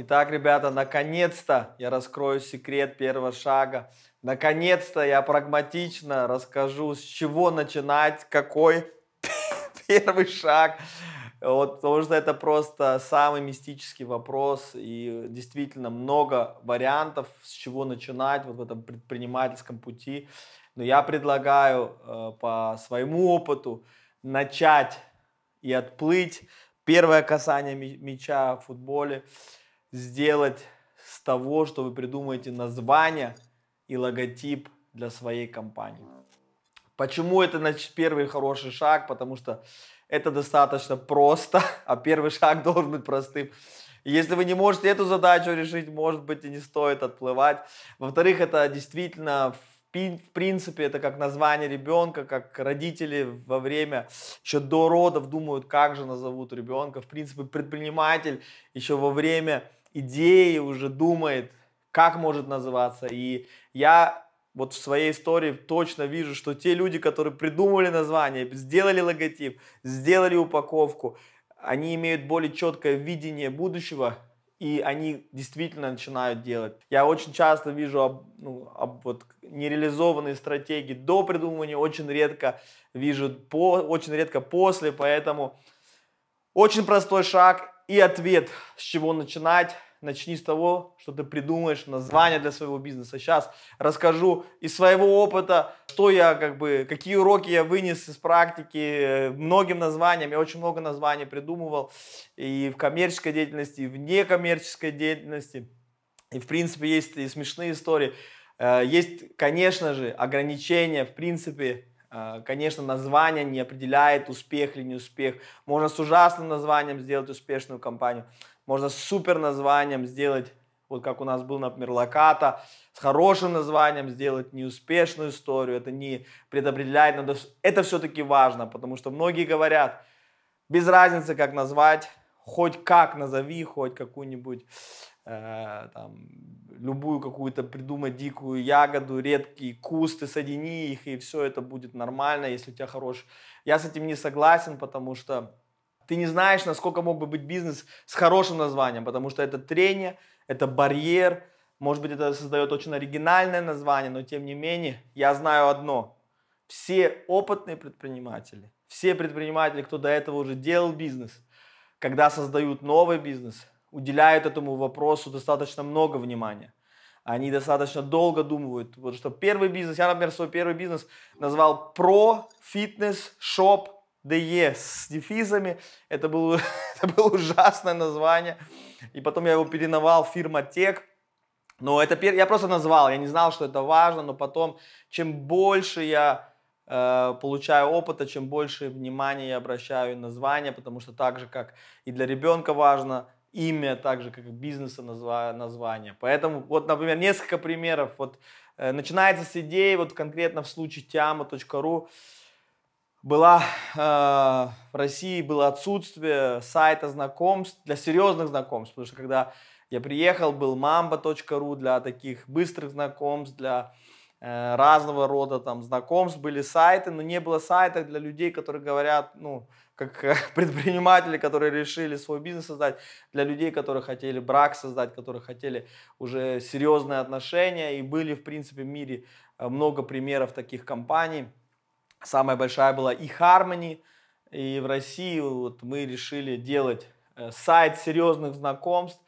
Итак, ребята, наконец-то я раскрою секрет первого шага. Наконец-то я прагматично расскажу, с чего начинать, какой первый шаг. Вот, потому что это просто самый мистический вопрос и действительно много вариантов, с чего начинать вот в этом предпринимательском пути. Но я предлагаю э, по своему опыту начать и отплыть. Первое касание мяча в футболе – сделать с того, что вы придумаете название и логотип для своей компании. Почему это значит, первый хороший шаг? Потому что это достаточно просто, а первый шаг должен быть простым. если вы не можете эту задачу решить, может быть, и не стоит отплывать. Во-вторых, это действительно в принципе, это как название ребенка, как родители во время, еще до родов думают, как же назовут ребенка. В принципе, предприниматель еще во время идеи уже думает, как может называться. И я вот в своей истории точно вижу, что те люди, которые придумали название, сделали логотип, сделали упаковку, они имеют более четкое видение будущего, и они действительно начинают делать. Я очень часто вижу об, ну, об, вот, нереализованные стратегии до придумывания, очень редко вижу, по, очень редко после, поэтому очень простой шаг и ответ, с чего начинать, начни с того, что ты придумаешь название для своего бизнеса. Сейчас расскажу из своего опыта, что я как бы, какие уроки я вынес из практики многим названиям. Я очень много названий придумывал и в коммерческой деятельности, и в некоммерческой деятельности. И в принципе есть и смешные истории. Э, есть, конечно же, ограничения, в принципе, э, Конечно, название не определяет успех или неуспех. Можно с ужасным названием сделать успешную компанию. Можно с супер названием сделать, вот как у нас был, например, Локата, с хорошим названием сделать неуспешную историю. Это не предопределяет, надо... это все-таки важно, потому что многие говорят, без разницы, как назвать, хоть как назови, хоть какую-нибудь э, там, любую какую-то придумай дикую ягоду, редкие кусты, соедини их, и все это будет нормально, если у тебя хорош. Я с этим не согласен, потому что ты не знаешь, насколько мог бы быть бизнес с хорошим названием, потому что это трение, это барьер, может быть, это создает очень оригинальное название, но тем не менее, я знаю одно. Все опытные предприниматели, все предприниматели, кто до этого уже делал бизнес, когда создают новый бизнес, уделяют этому вопросу достаточно много внимания. Они достаточно долго думают, потому что первый бизнес, я, например, свой первый бизнес назвал про фитнес шоп Д.Е. с дефизами. Это было, это было ужасное название. И потом я его переновал фирма Тек. Но это пер... я просто назвал, я не знал, что это важно, но потом, чем больше я э, получаю опыта, чем больше внимания я обращаю на название, потому что так же, как и для ребенка важно имя, так же, как и бизнеса назва... название. Поэтому, вот, например, несколько примеров. Вот э, начинается с идеи, вот конкретно в случае tiama.ru, была э, в России было отсутствие сайта знакомств для серьезных знакомств, потому что когда я приехал, был mamba.ru для таких быстрых знакомств, для э, разного рода там знакомств были сайты, но не было сайта для людей, которые говорят, ну как предприниматели, которые решили свой бизнес создать, для людей, которые хотели брак создать, которые хотели уже серьезные отношения и были в принципе в мире э, много примеров таких компаний Самая большая была и e Harmony, и в России вот мы решили делать э, сайт серьезных знакомств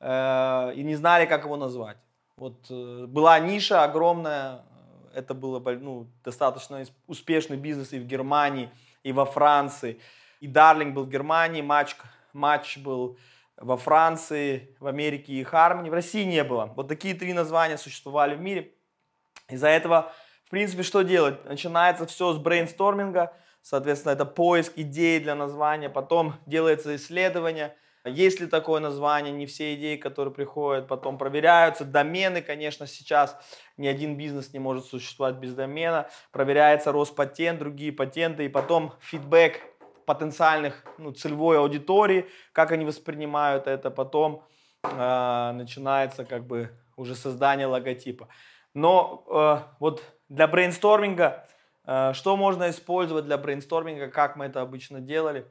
э, и не знали, как его назвать. Вот э, была ниша огромная, э, это было ну, достаточно успешный бизнес и в Германии, и во Франции. И Дарлинг был в Германии, матч, матч был во Франции, в Америке и Хармони. В России не было. Вот такие три названия существовали в мире. Из-за этого в принципе, что делать? Начинается все с брейнсторминга, соответственно, это поиск идей для названия, потом делается исследование, есть ли такое название, не все идеи, которые приходят, потом проверяются. Домены, конечно, сейчас ни один бизнес не может существовать без домена. Проверяется Роспатент, другие патенты, и потом фидбэк потенциальных, ну, целевой аудитории, как они воспринимают это, потом э, начинается как бы уже создание логотипа. Но э, вот для брейнсторминга, э, что можно использовать для брейнсторминга, как мы это обычно делали.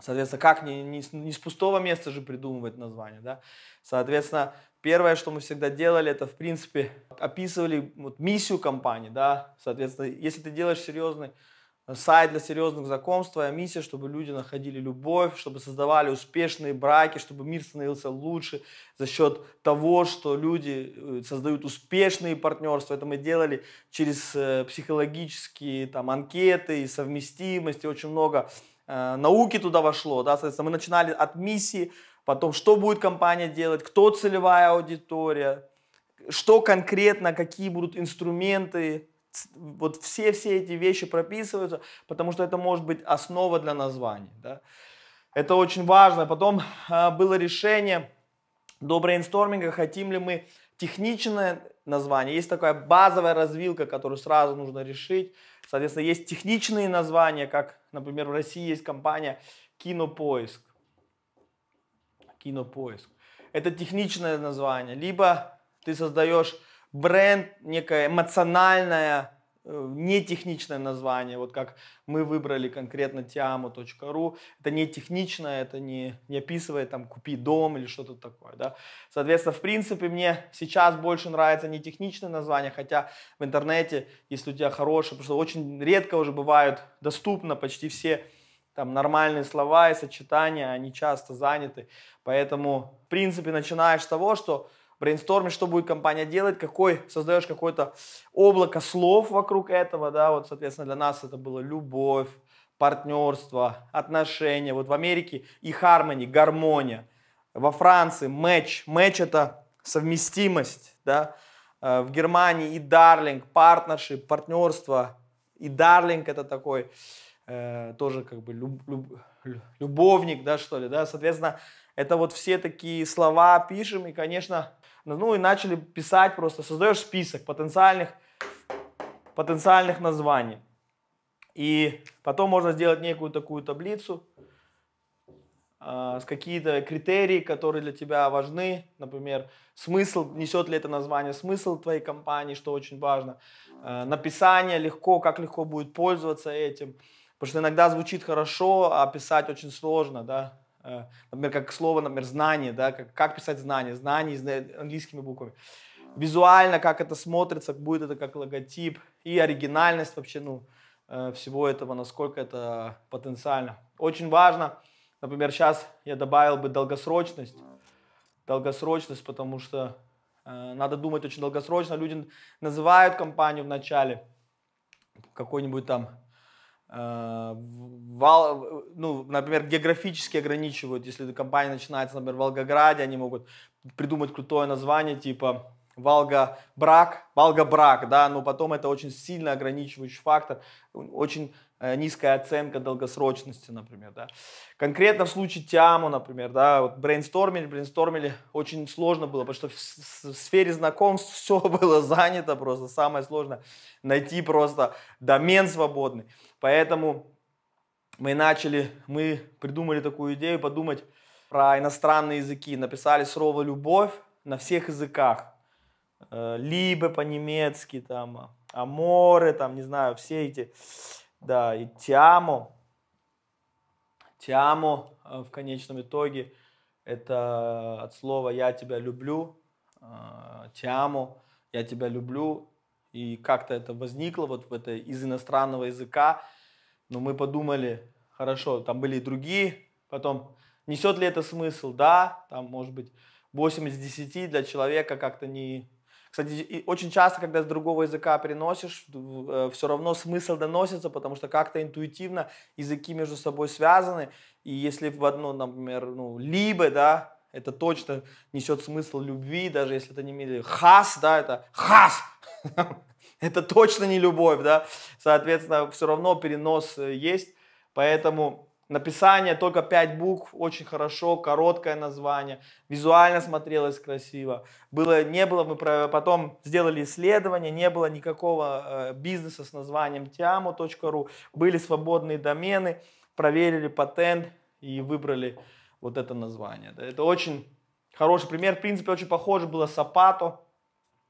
Соответственно, как не, не, не с пустого места же придумывать название, да? Соответственно, первое, что мы всегда делали, это, в принципе, описывали вот, миссию компании, да? Соответственно, если ты делаешь серьезный сайт для серьезных знакомств, твоя миссия, чтобы люди находили любовь, чтобы создавали успешные браки, чтобы мир становился лучше за счет того, что люди э, создают успешные партнерства. Это мы делали через э, психологические там, анкеты, и совместимости, очень много э, науки туда вошло. Да? Соответственно, мы начинали от миссии, потом что будет компания делать, кто целевая аудитория, что конкретно, какие будут инструменты, вот все-все эти вещи прописываются, потому что это может быть основа для названия. Да? Это очень важно. Потом э, было решение до брейнсторминга, хотим ли мы техничное название. Есть такая базовая развилка, которую сразу нужно решить. Соответственно, есть техничные названия, как, например, в России есть компания Кинопоиск. Кинопоиск. Это техничное название. Либо ты создаешь бренд, некое эмоциональное, э, не техничное название, вот как мы выбрали конкретно tiamo.ru, это не техничное, это не, не описывает там купи дом или что-то такое, да. Соответственно, в принципе, мне сейчас больше нравится не техничное название, хотя в интернете, если у тебя хорошее, просто очень редко уже бывают доступно почти все там нормальные слова и сочетания, они часто заняты, поэтому, в принципе, начинаешь с того, что брейнсторме, что будет компания делать, какой, создаешь какое-то облако слов вокруг этого, да, вот, соответственно, для нас это было любовь, партнерство, отношения. Вот в Америке и harmony, гармония. Во Франции match. Match это совместимость, да. Э, в Германии и дарлинг, партнершип, партнерство. И дарлинг это такой э, тоже как бы люб, люб, любовник, да, что ли, да. Соответственно, это вот все такие слова пишем, и, конечно, ну, ну и начали писать просто, создаешь список потенциальных, потенциальных названий. И потом можно сделать некую такую таблицу э, с какие-то критерии, которые для тебя важны, например, смысл, несет ли это название смысл твоей компании, что очень важно, э, написание легко, как легко будет пользоваться этим, потому что иногда звучит хорошо, а писать очень сложно, да, Э, например, как слово, например, знание, да, как, как писать знание, знание э, английскими буквами. Визуально, как это смотрится, будет это как логотип и оригинальность вообще, ну, э, всего этого, насколько это потенциально. Очень важно, например, сейчас я добавил бы долгосрочность, долгосрочность, потому что э, надо думать очень долгосрочно. Люди называют компанию в начале какой-нибудь там Э, вал, ну, например, географически ограничивают, если компания начинается, например, в Волгограде, они могут придумать крутое название, типа волга брак, волга брак, да, но потом это очень сильно ограничивающий фактор, очень э, низкая оценка долгосрочности, например, да. Конкретно в случае Тиаму, например, да, вот брейнстормили, брейнстормили, очень сложно было, потому что в, в сфере знакомств все было занято просто, самое сложное, найти просто домен свободный. Поэтому мы начали, мы придумали такую идею подумать про иностранные языки. Написали слово «любовь» на всех языках. Э, Либо по-немецки, там, аморы, там, не знаю, все эти, да, и тиамо. Тиамо э, в конечном итоге это от слова «я тебя люблю», э, тиамо, «я тебя люблю», и как-то это возникло вот в это из иностранного языка. Но мы подумали, хорошо, там были и другие, потом несет ли это смысл, да, там может быть 8 из 10 для человека как-то не... Кстати, очень часто, когда с другого языка переносишь, э, все равно смысл доносится, потому что как-то интуитивно языки между собой связаны. И если в одно, например, ну, либо, да, это точно несет смысл любви, даже если это не мили. Хас, да, это хас. это точно не любовь, да. Соответственно, все равно перенос э, есть. Поэтому написание только пять букв, очень хорошо, короткое название, визуально смотрелось красиво. Было, не было, мы потом сделали исследование, не было никакого э, бизнеса с названием tiamo.ru, были свободные домены, проверили патент и выбрали вот это название. Это очень хороший пример. В принципе, очень похоже было Сапато,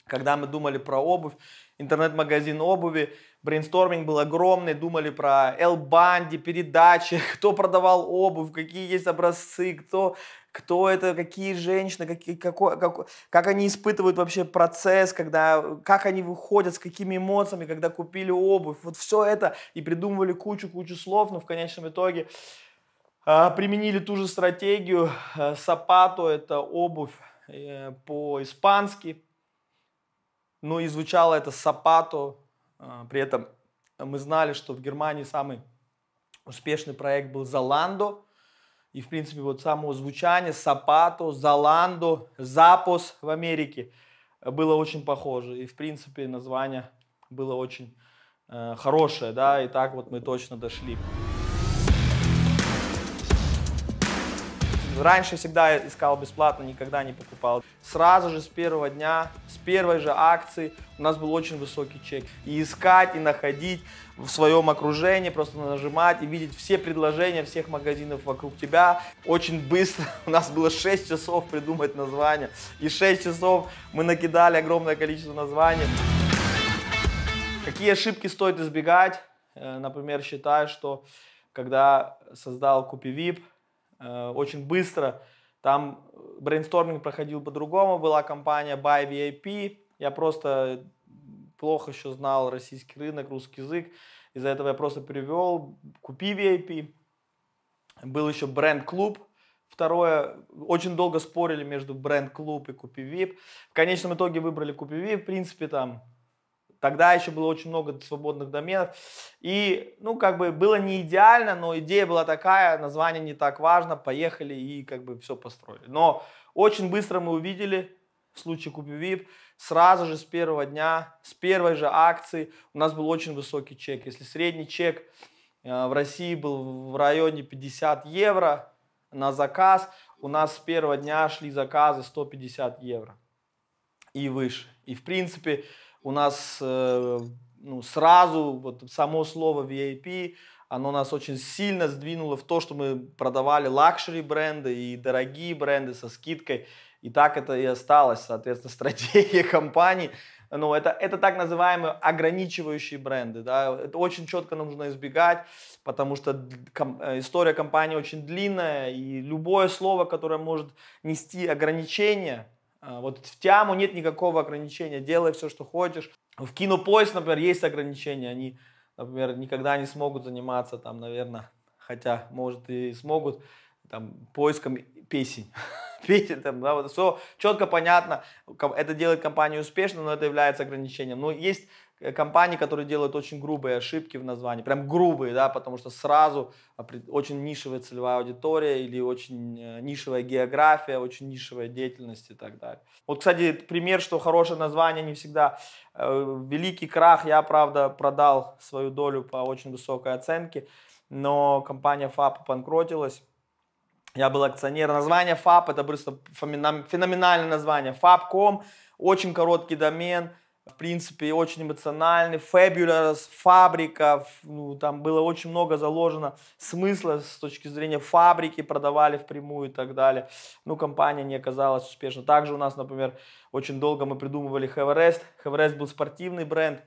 когда мы думали про обувь, интернет-магазин обуви, брейнсторминг был огромный, думали про L-банди, передачи, кто продавал обувь, какие есть образцы, кто, кто это, какие женщины, какие, какой, как, как они испытывают вообще процесс, когда, как они выходят, с какими эмоциями, когда купили обувь. Вот все это и придумывали кучу-кучу слов, но в конечном итоге а, применили ту же стратегию. Э, сапато – это обувь э, по-испански. Ну и звучало это сапато. А, при этом мы знали, что в Германии самый успешный проект был "Заландо", И, в принципе, вот само звучание сапато, "Заландо", запос в Америке было очень похоже. И, в принципе, название было очень э, хорошее. да. И так вот мы точно дошли. Раньше всегда искал бесплатно, никогда не покупал. Сразу же с первого дня, с первой же акции у нас был очень высокий чек. И искать, и находить в своем окружении, просто нажимать и видеть все предложения всех магазинов вокруг тебя. Очень быстро, у нас было 6 часов придумать название. И 6 часов мы накидали огромное количество названий. Какие ошибки стоит избегать? Э, например, считаю, что когда создал CupiVip, Э, очень быстро. Там э, брейнсторминг проходил по-другому, была компания Buy VIP, я просто плохо еще знал российский рынок, русский язык, из-за этого я просто перевел, купи VIP. Был еще бренд-клуб, Второе, очень долго спорили между бренд-клуб и купи VIP. В конечном итоге выбрали купи VIP. В принципе, там Тогда еще было очень много свободных доменов. И, ну, как бы было не идеально, но идея была такая, название не так важно, поехали и как бы все построили. Но очень быстро мы увидели, в случае Вип сразу же с первого дня, с первой же акции у нас был очень высокий чек. Если средний чек э, в России был в районе 50 евро на заказ, у нас с первого дня шли заказы 150 евро и выше. И в принципе у нас э, ну, сразу вот само слово VIP, оно нас очень сильно сдвинуло в то, что мы продавали лакшери бренды и дорогие бренды со скидкой. И так это и осталось, соответственно, стратегия компании. Ну, это, это так называемые ограничивающие бренды. Да? Это очень четко нужно избегать, потому что ком, э, история компании очень длинная, и любое слово, которое может нести ограничения, а, вот в тяму нет никакого ограничения, делай все, что хочешь. В кинопоиск, например, есть ограничения, они, например, никогда не смогут заниматься там, наверное, хотя, может, и смогут, там, поиском песен. ответит, там, да, вот все четко понятно, это делает компанию успешно, но это является ограничением. Но ну, есть э, компании, которые делают очень грубые ошибки в названии, прям грубые, да, потому что сразу очень нишевая целевая аудитория или очень э, нишевая география, очень нишевая деятельность и так далее. Вот, кстати, пример, что хорошее название не всегда. Э, великий крах, я, правда, продал свою долю по очень высокой оценке, но компания ФАП банкротилась, я был акционер. Название ФАП, это просто феноменальное название. ФАП.ком, очень короткий домен, в принципе, очень эмоциональный. Fabulous, фабрика, ну, там было очень много заложено смысла с точки зрения фабрики, продавали впрямую и так далее. Ну, компания не оказалась успешна. Также у нас, например, очень долго мы придумывали Хеверест. Хеверест был спортивный бренд.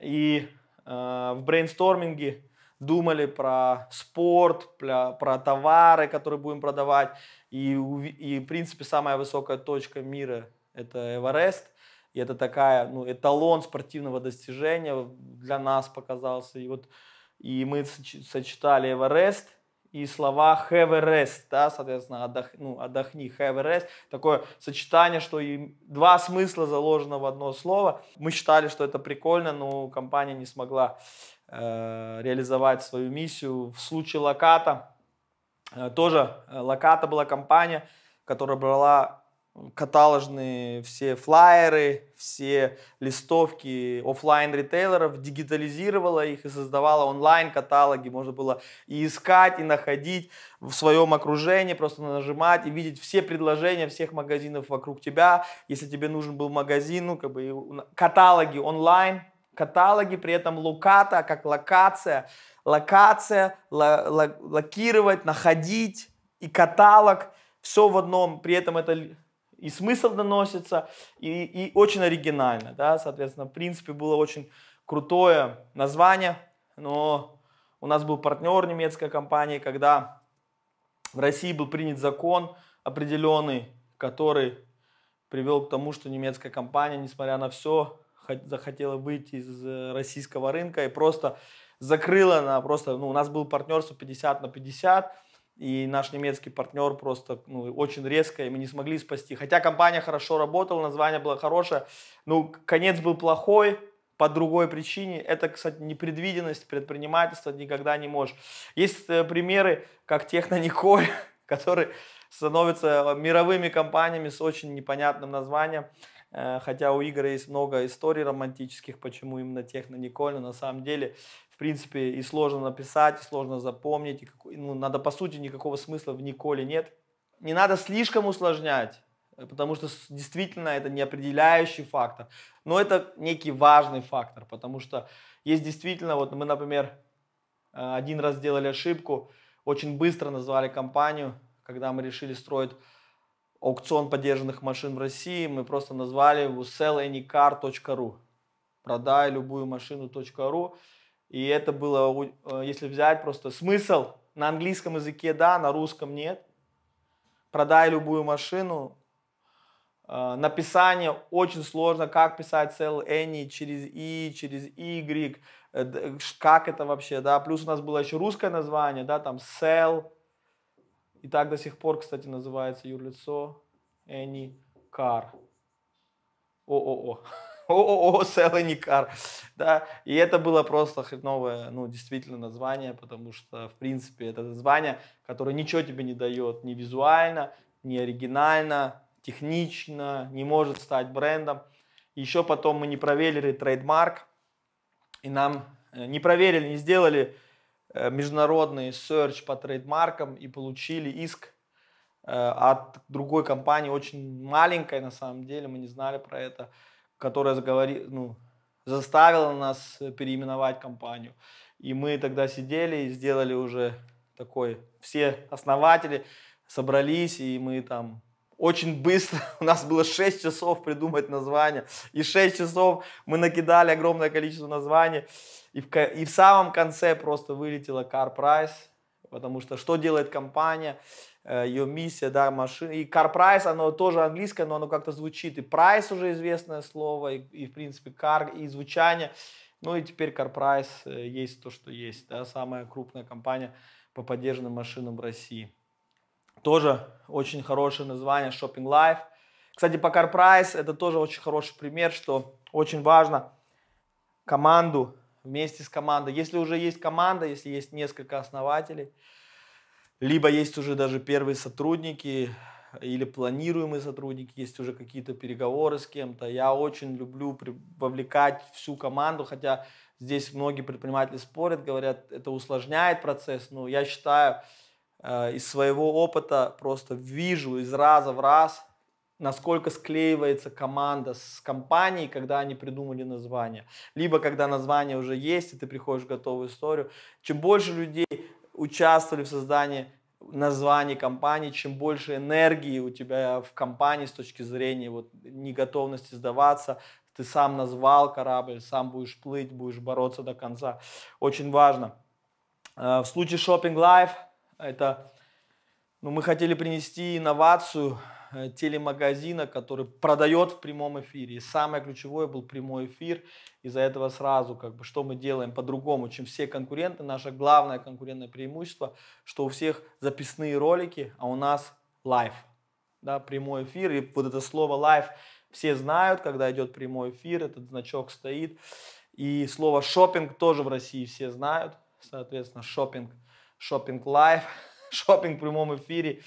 И э, в брейнсторминге думали про спорт, про, про товары, которые будем продавать. И, и, в принципе, самая высокая точка мира – это Эверест. И это такая, ну, эталон спортивного достижения для нас показался. И вот и мы сочетали Эверест и слова have a rest, да, соответственно, отдох, ну, отдохни, have a rest. Такое сочетание, что и два смысла заложено в одно слово. Мы считали, что это прикольно, но компания не смогла Э, реализовать свою миссию. В случае Локата, э, тоже э, Локата была компания, которая брала каталожные все флайеры, все листовки офлайн ритейлеров, дигитализировала их и создавала онлайн каталоги. Можно было и искать, и находить в своем окружении, просто нажимать и видеть все предложения всех магазинов вокруг тебя. Если тебе нужен был магазин, ну, как бы каталоги онлайн, каталоге, при этом луката как локация, локация, ло, локировать, находить и каталог, все в одном, при этом это и смысл доносится, и, и очень оригинально, да, соответственно, в принципе, было очень крутое название, но у нас был партнер немецкой компании, когда в России был принят закон определенный, который привел к тому, что немецкая компания, несмотря на все, захотела выйти из э, российского рынка и просто закрыла на просто, ну, у нас был партнерство 50 на 50, и наш немецкий партнер просто ну, очень резко, и мы не смогли спасти. Хотя компания хорошо работала, название было хорошее, ну конец был плохой, по другой причине. Это, кстати, непредвиденность предпринимательства никогда не можешь Есть э, примеры, как Технониколь, который становится мировыми компаниями с очень непонятным названием. Э, хотя у Игоря есть много историй романтических, почему именно техно Николь, но на самом деле, в принципе, и сложно написать, и сложно запомнить, и, ну, надо, по сути, никакого смысла в Николе нет. Не надо слишком усложнять, э, потому что действительно это не определяющий фактор, но это некий важный фактор, потому что есть действительно, вот мы, например, э, один раз сделали ошибку, очень быстро назвали компанию, когда мы решили строить аукцион поддержанных машин в России мы просто назвали его sellanycar.ru. Продай любую машину.ru И это было, э, если взять просто смысл на английском языке, да, на русском нет. Продай любую машину. Э, написание очень сложно, как писать sell any через и через y, э, как это вообще, да. Плюс у нас было еще русское название, да, там sell, и так до сих пор, кстати, называется юрлицо Энни О, о, ООО Селани Кар. Да? И это было просто новое, ну, действительно, название, потому что, в принципе, это название, которое ничего тебе не дает ни визуально, ни оригинально, технично, не может стать брендом. Еще потом мы не проверили трейдмарк, и нам э, не проверили, не сделали Э, международный search по трейдмаркам и получили иск э, от другой компании, очень маленькой на самом деле, мы не знали про это, которая заговори, ну, заставила нас переименовать компанию. И мы тогда сидели и сделали уже такой, все основатели собрались, и мы там очень быстро, у нас было 6 часов придумать название, и 6 часов мы накидали огромное количество названий, и в, и в самом конце просто вылетела Car Price, потому что что делает компания, э, ее миссия, да, машина, и Car Price, оно тоже английское, но оно как-то звучит, и Price уже известное слово, и, и в принципе Car, и звучание, ну и теперь Car Price э, есть то, что есть, да, самая крупная компания по поддержанным машинам в России. Тоже очень хорошее название Shopping Life. Кстати, по Car это тоже очень хороший пример, что очень важно команду вместе с командой. Если уже есть команда, если есть несколько основателей, либо есть уже даже первые сотрудники или планируемые сотрудники, есть уже какие-то переговоры с кем-то. Я очень люблю вовлекать всю команду, хотя здесь многие предприниматели спорят, говорят, это усложняет процесс, но я считаю, Э, из своего опыта просто вижу из раза в раз, насколько склеивается команда с компанией, когда они придумали название. Либо когда название уже есть, и ты приходишь в готовую историю. Чем больше людей участвовали в создании названий компании, чем больше энергии у тебя в компании с точки зрения вот, неготовности сдаваться, ты сам назвал корабль, сам будешь плыть, будешь бороться до конца. Очень важно. Э, в случае Shopping Life – а это, ну, мы хотели принести инновацию э, телемагазина, который продает в прямом эфире. И самое ключевое был прямой эфир. Из-за этого сразу, как бы, что мы делаем по-другому, чем все конкуренты. Наше главное конкурентное преимущество, что у всех записные ролики, а у нас лайв. Да, прямой эфир. И вот это слово лайв все знают, когда идет прямой эфир, этот значок стоит. И слово шопинг тоже в России все знают. Соответственно, шопинг – шопинг лайв, шопинг в прямом эфире.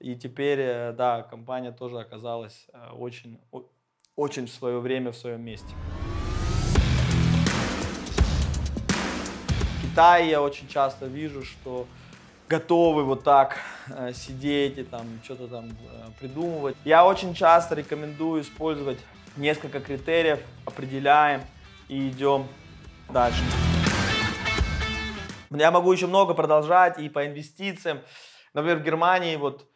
И теперь, э, да, компания тоже оказалась э, очень, очень в свое время в своем месте. Китай я очень часто вижу, что готовы вот так э, сидеть и там что-то там э, придумывать. Я очень часто рекомендую использовать несколько критериев, определяем и идем дальше. Я могу еще много продолжать и по инвестициям. Например, в Германии вот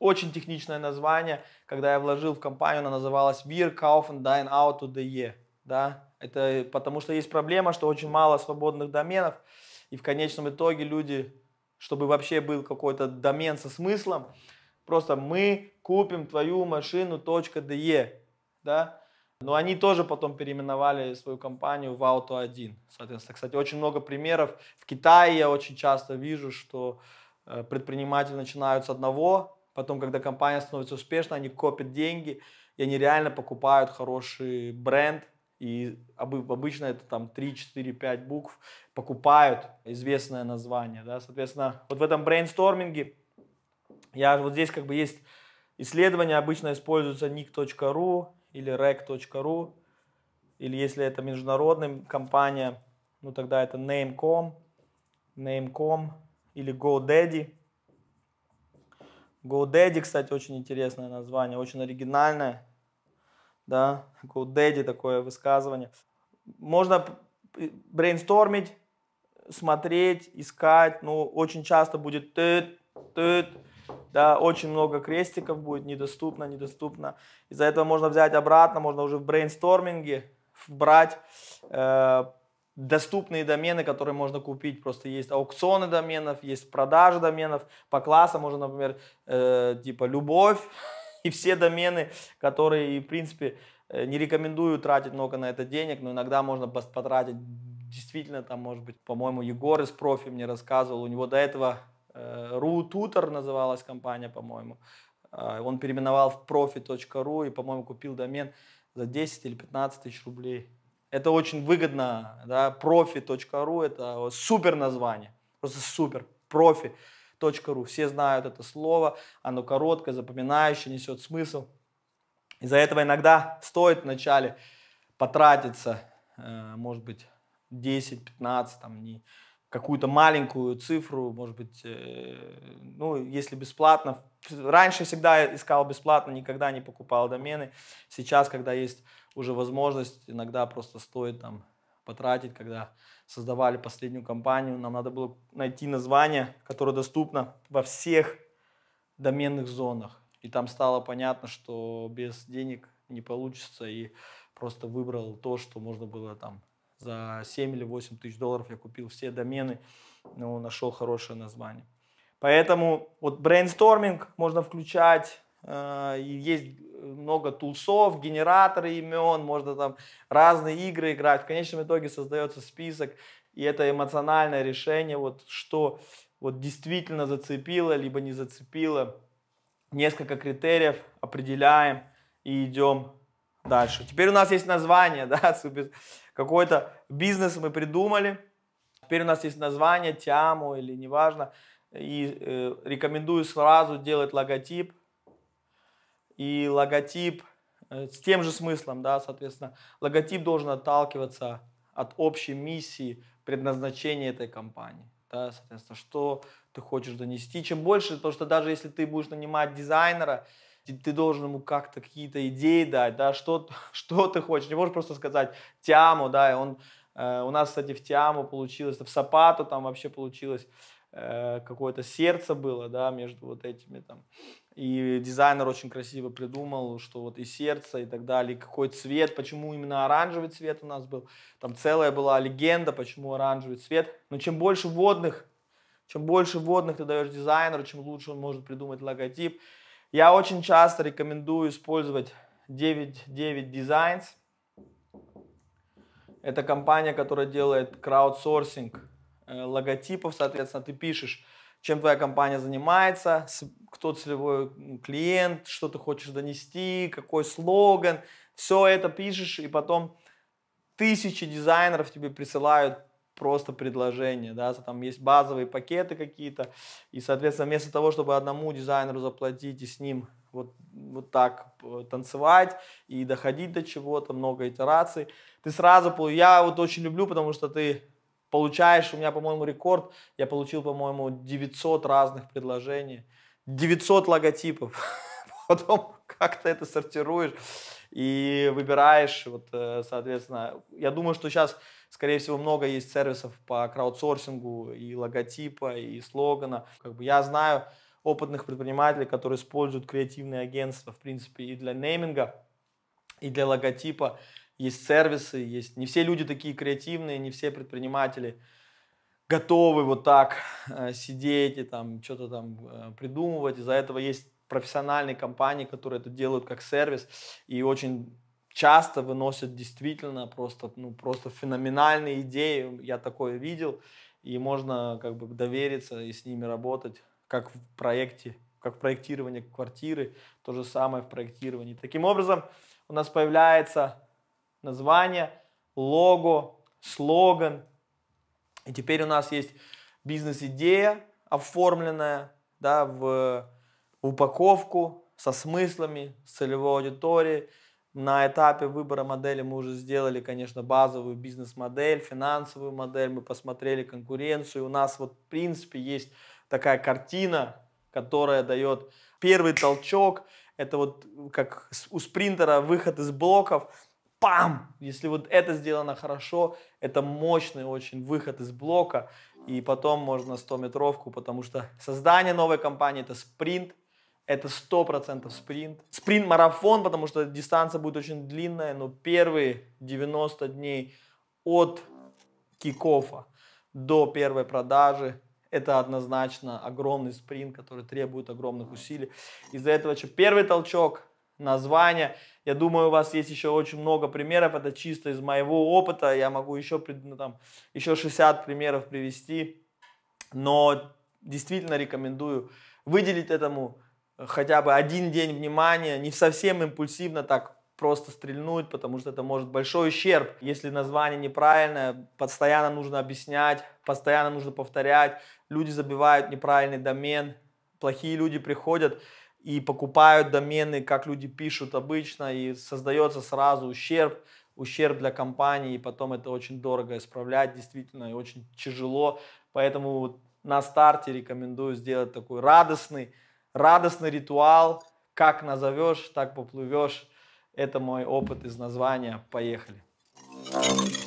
очень техничное название, когда я вложил в компанию, она называлась Wir kaufen dein Auto DE. Да? Это потому что есть проблема, что очень мало свободных доменов, и в конечном итоге люди, чтобы вообще был какой-то домен со смыслом, просто мы купим твою машину .de, да? Но они тоже потом переименовали свою компанию в Auto1. Соответственно, кстати, очень много примеров. В Китае я очень часто вижу, что э, предприниматели начинают с одного, потом, когда компания становится успешной, они копят деньги, и они реально покупают хороший бренд, и обычно это там 3, 4, 5 букв, покупают известное название. Да? Соответственно, вот в этом брейнсторминге я вот здесь как бы есть исследование, обычно используется ник.ру или rec.ru, или если это международная компания, ну тогда это name.com, name.com или GoDaddy. GoDaddy, кстати, очень интересное название, очень оригинальное. Да, GoDaddy такое высказывание. Можно брейнстормить, смотреть, искать. Ну, очень часто будет тыт, тыт, да, очень много крестиков будет, недоступно, недоступно. Из-за этого можно взять обратно, можно уже в брейнсторминге брать э, доступные домены, которые можно купить. Просто есть аукционы доменов, есть продажи доменов. По классам можно, например, э, типа любовь и все домены, которые, в принципе, э, не рекомендую тратить много на это денег, но иногда можно потратить действительно, там, может быть, по-моему, Егор из профи мне рассказывал, у него до этого Э, RuTutor называлась компания, по-моему. Э, он переименовал в profi.ru и, по-моему, купил домен за 10 или 15 тысяч рублей. Это очень выгодно. Да? profi.ru – это супер название. Просто супер. profi.ru. Все знают это слово. Оно короткое, запоминающее, несет смысл. Из-за этого иногда стоит вначале потратиться, э, может быть, 10-15 там, дней какую-то маленькую цифру, может быть, э, ну, если бесплатно. Раньше всегда искал бесплатно, никогда не покупал домены. Сейчас, когда есть уже возможность, иногда просто стоит там потратить, когда создавали последнюю компанию, нам надо было найти название, которое доступно во всех доменных зонах. И там стало понятно, что без денег не получится, и просто выбрал то, что можно было там за 7 или 8 тысяч долларов я купил все домены, ну, нашел хорошее название. Поэтому вот брейнсторминг можно включать, э, есть э, много тулсов, генераторы имен, можно там разные игры играть. В конечном итоге создается список, и это эмоциональное решение, вот что вот действительно зацепило, либо не зацепило. Несколько критериев определяем и идем дальше. Теперь у нас есть название, да, какой-то бизнес мы придумали. Теперь у нас есть название, тему или неважно. И э, рекомендую сразу делать логотип. И логотип э, с тем же смыслом, да, соответственно, логотип должен отталкиваться от общей миссии, предназначения этой компании. Да, соответственно, что ты хочешь донести. Чем больше, потому что даже если ты будешь нанимать дизайнера, ты, должен ему как-то какие-то идеи дать, да, что, что ты хочешь, не можешь просто сказать тяму, да, и он, э, у нас, кстати, в тяму получилось, в сапату там вообще получилось, э, какое-то сердце было, да, между вот этими там, и дизайнер очень красиво придумал, что вот и сердце, и так далее, и какой цвет, почему именно оранжевый цвет у нас был. Там целая была легенда, почему оранжевый цвет. Но чем больше водных, чем больше водных ты даешь дизайнеру, чем лучше он может придумать логотип, я очень часто рекомендую использовать 99 Designs. Это компания, которая делает краудсорсинг э, логотипов. Соответственно, ты пишешь, чем твоя компания занимается, кто целевой клиент, что ты хочешь донести, какой слоган. Все это пишешь, и потом тысячи дизайнеров тебе присылают просто предложение, да, там есть базовые пакеты какие-то, и, соответственно, вместо того, чтобы одному дизайнеру заплатить и с ним вот, вот так э, танцевать и доходить до чего-то, много итераций, ты сразу, я вот очень люблю, потому что ты получаешь, у меня, по-моему, рекорд, я получил, по-моему, 900 разных предложений, 900 логотипов, потом как ты это сортируешь и выбираешь, вот, э, соответственно, я думаю, что сейчас Скорее всего, много есть сервисов по краудсорсингу и логотипа, и слогана. Как бы я знаю опытных предпринимателей, которые используют креативные агентства, в принципе, и для нейминга, и для логотипа. Есть сервисы, есть... Не все люди такие креативные, не все предприниматели готовы вот так э, сидеть и там что-то там э, придумывать. Из-за этого есть профессиональные компании, которые это делают как сервис и очень часто выносят действительно просто, ну, просто феноменальные идеи. Я такое видел, и можно как бы довериться и с ними работать, как в проекте, как в проектировании квартиры, то же самое в проектировании. Таким образом, у нас появляется название, лого, слоган. И теперь у нас есть бизнес-идея, оформленная да, в, упаковку со смыслами, с целевой аудиторией, на этапе выбора модели мы уже сделали, конечно, базовую бизнес-модель, финансовую модель, мы посмотрели конкуренцию. У нас вот, в принципе, есть такая картина, которая дает первый толчок. Это вот как у спринтера выход из блоков. Пам! Если вот это сделано хорошо, это мощный очень выход из блока. И потом можно 100-метровку, потому что создание новой компании – это спринт, это 100% спринт. Спринт-марафон, потому что дистанция будет очень длинная, но первые 90 дней от кикофа до первой продажи это однозначно огромный спринт, который требует огромных усилий. Из-за этого еще первый толчок, название. Я думаю, у вас есть еще очень много примеров. Это чисто из моего опыта. Я могу еще, ну, там, еще 60 примеров привести. Но действительно рекомендую выделить этому хотя бы один день внимания, не совсем импульсивно так просто стрельнуть, потому что это может большой ущерб. Если название неправильное, постоянно нужно объяснять, постоянно нужно повторять. Люди забивают неправильный домен, плохие люди приходят и покупают домены, как люди пишут обычно, и создается сразу ущерб, ущерб для компании, и потом это очень дорого исправлять, действительно, и очень тяжело. Поэтому на старте рекомендую сделать такой радостный радостный ритуал, как назовешь, так поплывешь. Это мой опыт из названия. Поехали. thank